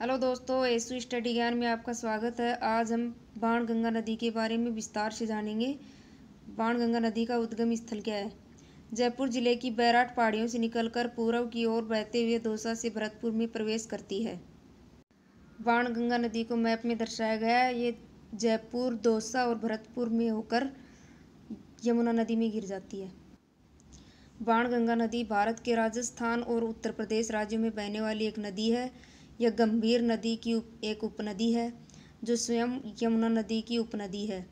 hello दोस्तों एसू study ज्ञान में आपका स्वागत है आज हम बाण गंगा नदी के बारे में विस्तार से जानेंगे बाण गंगा नदी का उद्गम स्थल क्या है जयपुर जिले की बैराट पहाड़ियों से निकलकर पूर्व की ओर बहते हुए दौसा से भरतपुर में प्रवेश करती है बाण गंगा नदी को मैप में दर्शाया गया है ये जयपुर दौसा और भरतपुर में होकर यमुना नदी में गिर जाती है बाण गंगा नदी भारत के राजस्थान और उत्तर प्रदेश राज्यों में बहने वाली एक नदी है यह गंभीर नदी की एक उपनदी है जो स्वयं यमुना नदी की उपनदी है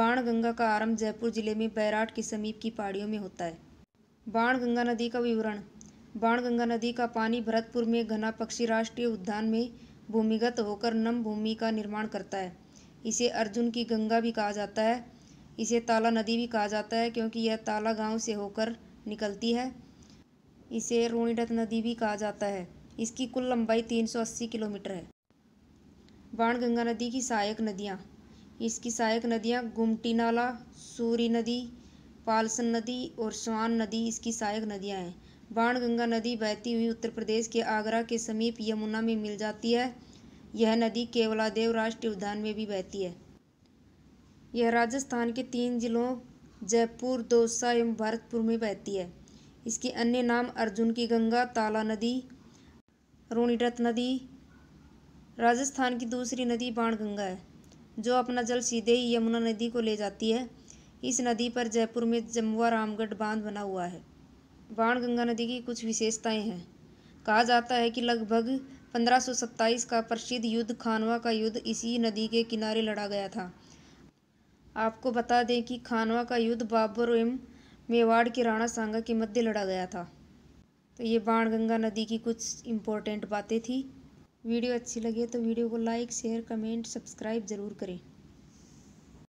बाण गंगा का आरंभ जयपुर जिले में बैराट के समीप की पहाड़ियों में होता है बाण गंगा नदी का विवरण बाण गंगा नदी का पानी भरतपुर में घना पक्षी राष्ट्रीय उद्यान में भूमिगत होकर नम भूमि का निर्माण करता है इसे अर्जुन की गंगा भी कहा जाता है इसे ताला नदी भी कहा जाता है क्योंकि यह ताला गांव से होकर निकलती है इसे रोणीडत नदी भी कहा जाता है इसकी कुल लंबाई 380 किलोमीटर है बाणगंगा नदी की सहायक नदियाँ इसकी सहायक नदियाँ गुमटी नाला सूरी नदी पालसन नदी और स्वान नदी इसकी सहायक नदियाँ हैं बाणगंगा नदी बहती हुई उत्तर प्रदेश के आगरा के समीप यमुना में मिल जाती है यह नदी केवलादेव राष्ट्रीय उद्यान में भी बहती है यह राजस्थान के तीन जिलों जयपुर दौसा एवं भरतपुर में बहती है इसके अन्य नाम अर्जुन की गंगा ताला नदी रोनीडत नदी राजस्थान की दूसरी नदी बाणगंगा है जो अपना जल सीधे ही यमुना नदी को ले जाती है इस नदी पर जयपुर में जमुआ रामगढ़ बांध बना हुआ है बाणगंगा नदी की कुछ विशेषताएं हैं कहा जाता है कि लगभग 1527 का प्रसिद्ध युद्ध खानवा का युद्ध इसी नदी के किनारे लड़ा गया था आपको बता दें कि खानवा का युद्ध बाबर एवं मेवाड़ के राणा सांगा के मध्य लड़ा गया था तो ये बाण गंगा नदी की कुछ इम्पोर्टेंट बातें थी वीडियो अच्छी लगे तो वीडियो को लाइक शेयर कमेंट सब्सक्राइब ज़रूर करें